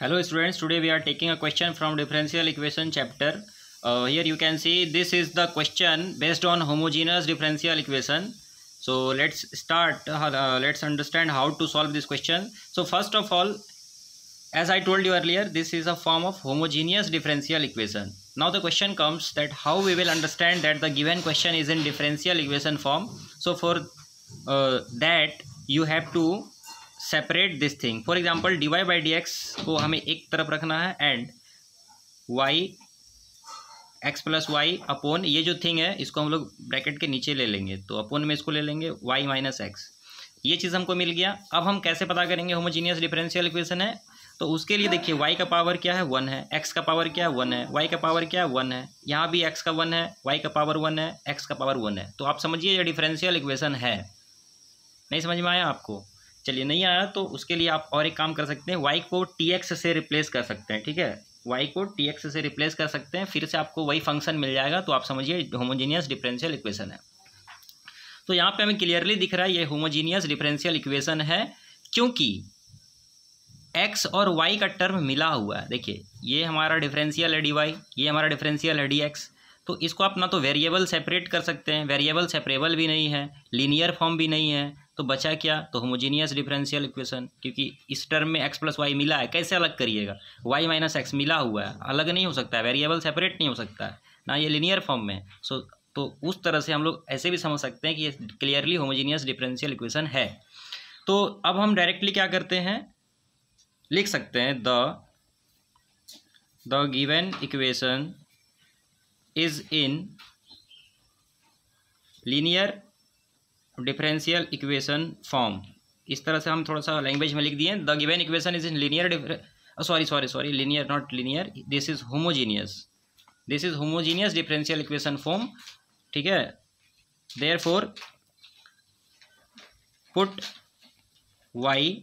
hello students today we are taking a question from differential equation chapter uh, here you can see this is the question based on homogeneous differential equation so let's start uh, uh, let's understand how to solve this question so first of all as i told you earlier this is a form of homogeneous differential equation now the question comes that how we will understand that the given question is in differential equation form so for uh, that you have to separate this thing for example D Y by D X को हमें एक तरफ रखना है and Y X plus Y upon ये जो thing है इसको हम लोग ब्रैकेट के नीचे ले लेंगे तो अपोन में इसको ले लेंगे वाई माइनस एक्स ये चीज़ हमको मिल गया अब हम कैसे पता करेंगे होमोजीनियस डिफरेंशियल इक्वेशन है तो उसके लिए देखिए वाई का पावर क्या है वन है एक्स का पावर क्या है वन है वाई का पावर क्या है वन है यहाँ भी एक्स का वन है वाई का पावर वन है एक्स का पावर वन है तो आप समझिए ये डिफरेंशियल इक्वेशन है नहीं समझ में आया आपको चलिए नहीं आया तो उसके लिए आप और एक काम कर सकते हैं वाई को टी एक्स से रिप्लेस कर सकते हैं ठीक है वाई को टी एक्स से रिप्लेस कर सकते हैं फिर से आपको वही फंक्शन मिल जाएगा तो आप समझिए होमोजीनियस डिफरेंशियल इक्वेशन है तो यहाँ पे हमें क्लियरली दिख रहा है ये होमोजीनियस डिफरेंशियल इक्वेशन है क्योंकि एक्स और वाई का टर्म मिला हुआ है देखिए ये हमारा डिफरेंशियल है डी वाई ये हमारा डिफरेंशियल है डी एक्स तो इसको आप ना तो वेरिएबल सेपरेट कर सकते हैं वेरिएबल सेपरेबल भी नहीं है लीनियर फॉर्म भी नहीं है तो बचा क्या तो होमोजीनियस डिफरेंशियल इक्वेशन क्योंकि इस टर्म में एक्स प्लस वाई मिला है कैसे अलग करिएगा वाई माइनस एक्स मिला हुआ है अलग नहीं हो सकता है वेरिएबल सेपरेट नहीं हो सकता है ना ये लिनियर फॉर्म में है सो तो उस तरह से हम लोग ऐसे भी समझ सकते हैं कि ये क्लियरली होमोजीनियस डिफरेंशियल इक्वेशन है तो अब हम डायरेक्टली क्या करते हैं लिख सकते हैं the the given equation is in linear differential equation form इस तरह से हम थोड़ा सा लैंग्वेज में लिख दिए the given equation is in linear sorry sorry sorry linear not linear this is homogeneous this is homogeneous differential equation form ठीक है therefore put y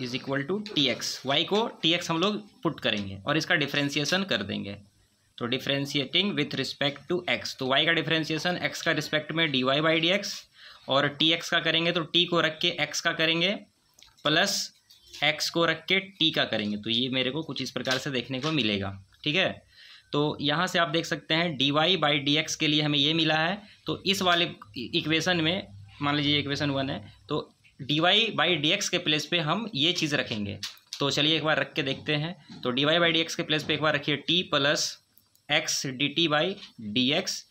is equal to t x y को t x हम लोग put करेंगे और इसका differentiation कर देंगे तो differentiating with respect to x तो वाई का डिफरेंशिएशन एक्स का रिस्पेक्ट में d Y by D x और टी एक्स का करेंगे तो टी को रख के एक्स का करेंगे प्लस एक्स को रख के टी का करेंगे तो ये मेरे को कुछ इस प्रकार से देखने को मिलेगा ठीक है तो यहाँ से आप देख सकते हैं d Y by D x के लिए हमें ये मिला है तो इस वाले इक्वेशन में मान लीजिए इक्वेशन वन है तो d Y by D x के प्लेस पे हम ये चीज़ रखेंगे तो चलिए एक बार रख के देखते हैं तो d Y by D x के प्लेस पे एक बार रखिए t plus x d t by D x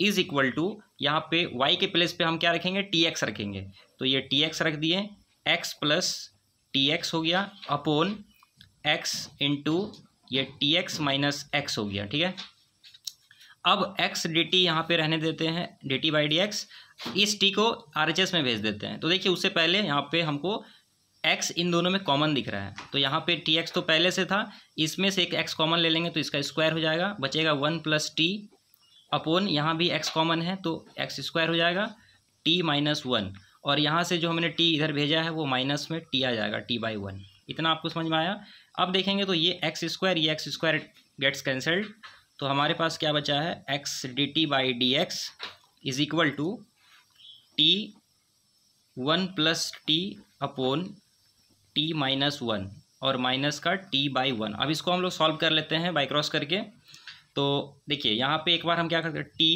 is equal to यहाँ पे y के प्लेस पे हम क्या रखेंगे टी एक्स रखेंगे तो ये टी एक्स रख दिए x प्लस टी एक्स हो गया अपोन x इंटू ये टी एक्स माइनस एक्स हो गया ठीक है अब x डी टी यहाँ पर रहने देते हैं d t by D x इस टी को आर में भेज देते हैं तो देखिए उससे पहले यहाँ पे हमको एक्स इन दोनों में कॉमन दिख रहा है तो यहाँ पे टी एक्स तो पहले से था इसमें से एक एक्स कॉमन ले लेंगे तो इसका स्क्वायर हो जाएगा बचेगा वन प्लस टी अपोन यहाँ भी एक्स कॉमन है तो एक्स स्क्वायर हो जाएगा टी माइनस वन और यहाँ से जो हमने टी इधर भेजा है वो माइनस में टी आ जाएगा टी बाई वन इतना आपको समझ में आया अब देखेंगे तो ये एक्स स्क्वायर ये एक्स स्क्वायर गेट्स कैंसल्ड तो हमारे पास क्या बचा है x d t by D x is equal to t one plus t upon t minus one और माइनस का टी बाई वन अब इसको हम लोग सॉल्व कर लेते हैं बाई क्रॉस करके तो देखिए यहाँ पे एक बार हम क्या करते हैं t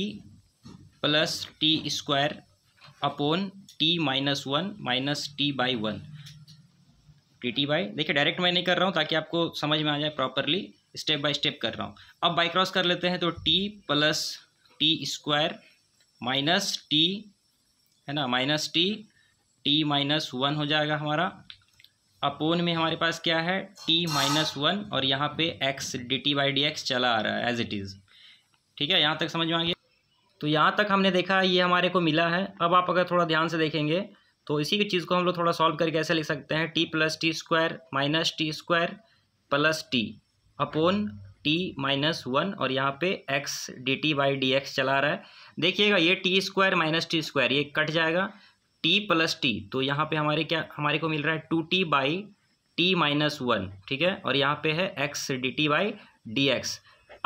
plus t square upon t minus one minus t by one t t by देखिए डायरेक्ट मैं नहीं कर रहा हूँ ताकि आपको समझ में आ जाए प्रॉपरली स्टेप बाय स्टेप कर रहा हूँ अब बाई क्रॉस कर लेते हैं तो t plus t square minus t है ना minus t t minus one हो जाएगा हमारा अपोन में हमारे पास क्या है टी माइनस वन और यहाँ पे x d t by D x चला आ रहा है एज इट इज़ ठीक है यहाँ तक समझ में आ गया तो यहाँ तक हमने देखा ये हमारे को मिला है अब आप अगर थोड़ा ध्यान से देखेंगे तो इसी की चीज़ को हम लोग थोड़ा सॉल्व करके ऐसे लिख सकते हैं t plus t square minus t square plus t upon t minus one और यहाँ पे x d t by D x चला रहा है देखिएगा ये t square minus t square ये कट जाएगा टी प्लस टी तो यहाँ पे हमारे क्या हमारे को मिल रहा है two t by t minus one ठीक है और यहाँ पे है x d t by D x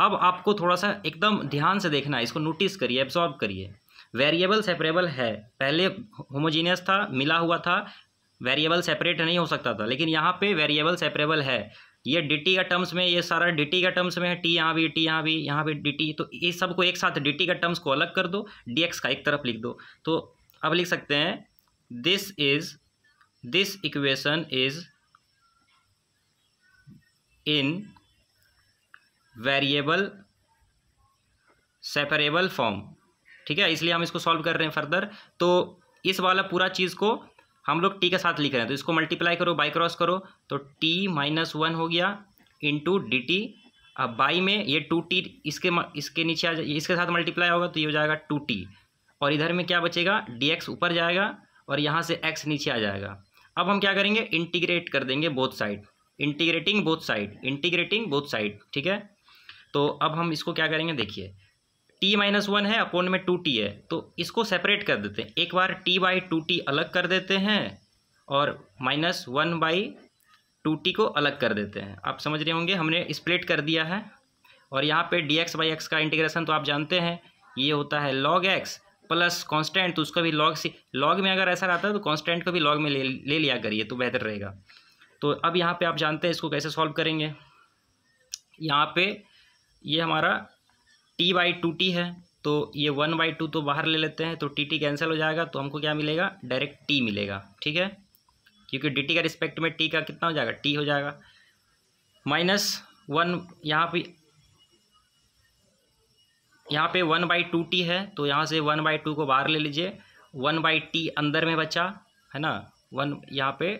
अब आपको थोड़ा सा एकदम ध्यान से देखना है इसको नोटिस करिए एब्जॉर्ब करिए वेरिएबल सेपरेबल है पहले होमोजीनियस था मिला हुआ था वेरिएबल सेपरेट नहीं हो सकता था लेकिन यहाँ पे वेरिएबल सेपरेबल है ये डी टी का टर्म्स में ये सारा डी टी का टर्म्स में है टी यहाँ भी टी यहाँ भी यहाँ भी डी टी तो ये सबको एक साथ डी टी का टर्म्स को अलग कर दो डी एक्स का एक तरफ लिख दो तो अब लिख सकते हैं this is this equation is in variable separable form ठीक है इसलिए हम इसको सॉल्व कर रहे हैं फर्दर तो इस वाला पूरा चीज़ को हम लोग टी के साथ लिख रहे हैं तो इसको मल्टीप्लाई करो बाई क्रॉस करो तो टी माइनस वन हो गया इंटू डी टी अब बाई में ये टू टी इसके इसके नीचे आ जाए इसके साथ मल्टीप्लाई होगा तो ये हो जाएगा टू टी और इधर में क्या बचेगा डी एक्स ऊपर जाएगा और यहाँ से एक्स नीचे आ जाएगा अब हम क्या करेंगे इंटीग्रेट कर देंगे both side integrating both side integrating both side ठीक है तो अब हम इसको क्या करेंगे देखिए टी माइनस वन है अपोन में टू टी है तो इसको सेपरेट कर देते हैं एक बार टी बाई टू टी अलग कर देते हैं और minus one by two t को अलग कर देते हैं आप समझ रहे होंगे हमने स्प्लिट कर दिया है और यहाँ पे डी एक्स बाई एक्स का इंटीग्रेशन तो आप जानते हैं ये होता है लॉग एक्स प्लस कांस्टेंट तो उसका भी लॉग से लॉग में अगर ऐसा रहता है तो कांस्टेंट को भी लॉग में ले ले लिया करिए तो बेहतर रहेगा तो अब यहाँ पे आप जानते हैं इसको कैसे सॉल्व करेंगे यहाँ पे ये हमारा टी बाई टू टी है तो ये वन बाई टू तो बाहर ले लेते हैं तो टी टी कैंसिल हो जाएगा तो हमको क्या मिलेगा डायरेक्ट टी मिलेगा ठीक है क्योंकि डी टी का रिस्पेक्ट में टी का कितना हो जाएगा टी हो जाएगा माइनस वन यहाँ पे यहाँ पे वन बाई टू टी है तो यहाँ से वन बाई टू को बाहर ले लीजिए वन बाई टी अंदर में बचा है ना वन यहाँ पे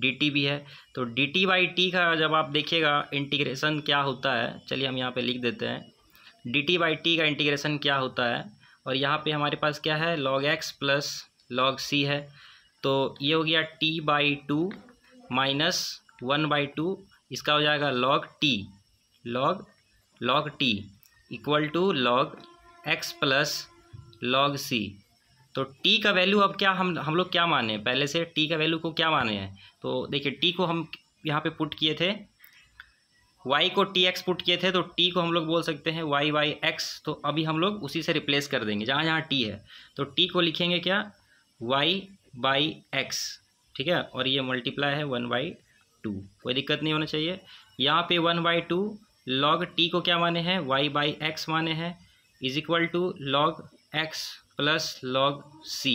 डी टी भी है तो डी टी बाई टी का जब आप देखिएगा इंटीग्रेशन क्या होता है चलिए हम यहाँ पे लिख देते हैं डी टी बाई टी का इंटीग्रेशन क्या होता है और यहाँ पे हमारे पास क्या है log x plus log c है तो ये हो गया t by two minus one by two इसका हो जाएगा log t log log t equal to log x plus log c तो टी का वैल्यू अब क्या हम हम लोग क्या माने पहले से टी का वैल्यू को क्या माने हैं तो देखिए टी को हम यहाँ पे पुट किए थे वाई को टी एक्स पुट किए थे तो टी को हम लोग बोल सकते हैं वाई वाई एक्स तो अभी हम लोग उसी से रिप्लेस कर देंगे जहाँ जहाँ टी है तो टी को लिखेंगे क्या वाई बाई एक्स ठीक है और ये मल्टीप्लाई है वन बाई टू कोई दिक्कत नहीं होना चाहिए यहाँ पे one by two log t को क्या माने हैं वाई बाई एक्स माने हैं is equal to log x plus log c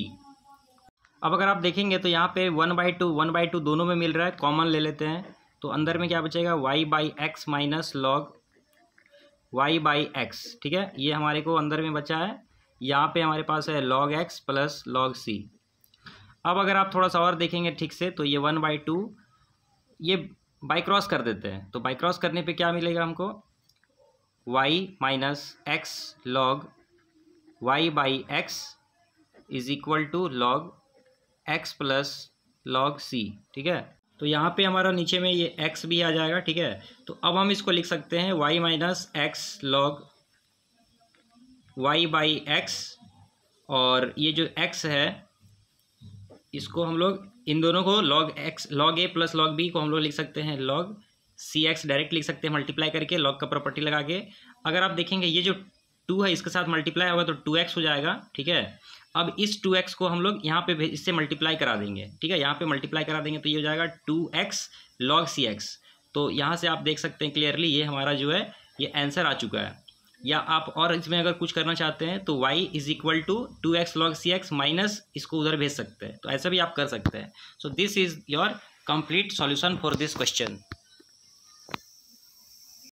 अब अगर आप देखेंगे तो यहाँ पे one by two one by two दोनों में मिल रहा है कॉमन ले लेते हैं तो अंदर में क्या बचेगा y by x minus log y by x ठीक है ये हमारे को अंदर में बचा है यहाँ पे हमारे पास है log x plus log c अब अगर आप थोड़ा सा और देखेंगे ठीक से तो ये वन बाई टू ये बाई क्रॉस कर देते हैं तो बाई क्रॉस करने पे क्या मिलेगा हमको y minus x log y by x is equal to log x plus log c ठीक है तो यहाँ पे हमारा नीचे में ये x भी आ जाएगा ठीक है तो अब हम इसको लिख सकते हैं y minus x log y by x और ये जो x है इसको हम लोग इन दोनों को log x log a plus log b को हम लोग लिख सकते हैं लॉग सी एक्स डायरेक्ट लिख सकते हैं मल्टीप्लाई करके लॉग का प्रॉपर्टी लगा के अगर आप देखेंगे ये जो टू है इसके साथ मल्टीप्लाई होगा तो टू एक्स हो जाएगा ठीक है अब इस टू एक्स को हम लोग यहाँ पे इससे मल्टीप्लाई करा देंगे ठीक है यहाँ पे मल्टीप्लाई करा देंगे तो ये हो जाएगा two x log c x तो यहाँ से आप देख सकते हैं क्लियरली ये हमारा जो है ये आंसर आ चुका है या आप और इसमें अगर कुछ करना चाहते हैं तो y is equal to two x log c x minus इसको उधर भेज सकते हैं तो ऐसा भी आप कर सकते हैं so this is your complete solution for this question